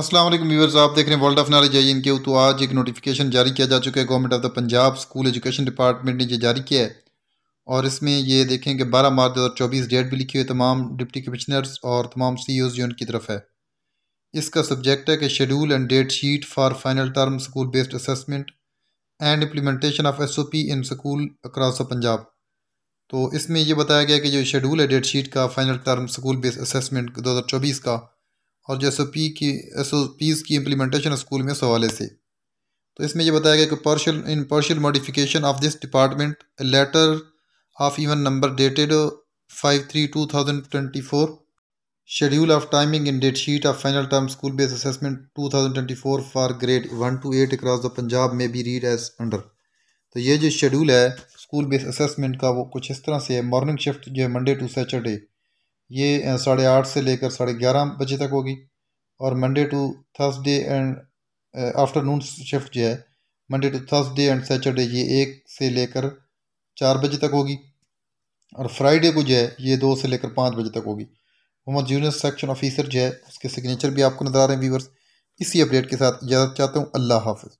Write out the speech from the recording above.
Aslam viewers आप देख रहे हैं वर्ल्ड ऑफ नॉलेज आई इनके तो आज एक नोटिफिकेशन जारी किया जा चुका है government of the Punjab school education department ने ये जारी किया है और इसमें ये देखें कि 12 मार्च 2024 डेट भी लिखी हुई तमाम डिप्टी कमिश्नर्स और तमाम सी ओज e उनकी तरफ है इसका सब्जेक्ट है कि schedule and date sheet for final term school based assessment and implementation of S O P in school across the Punjab तो इसमें यह बताया गया कि जो शेड्यूल है डेट शीट का final term school based assessment चौबीस का और जो एस की एस की इम्प्लीमेंटेशन स्कूल में सवाले हवाले से तो इसमें यह बताया गया कि partial in partial modification of this department letter of even number dated five three two thousand twenty four schedule of timing in date sheet of final term school based assessment four for grade one two eight across the Punjab में be read as under तो ये जो schedule है school based assessment का वो कुछ इस तरह से है मॉर्निंग शिफ्ट जो है मंडे टू सैटरडे ये साढ़े आठ से लेकर साढ़े ग्यारह बजे तक होगी और Monday to Thursday and afternoon shift जो है Monday to Thursday and Saturday ये एक से लेकर चार बजे तक होगी और फ्राइडे को जो है ये दो से लेकर पाँच बजे तक होगी मोहम्मद जूनियर सेक्शन ऑफिसर जो है उसके सिग्नेचर भी आपको नजर आ रहे हैं व्यूवर्स इसी अपडेट के साथ इजाज़त चाहता हूँ अल्लाह हाफिज़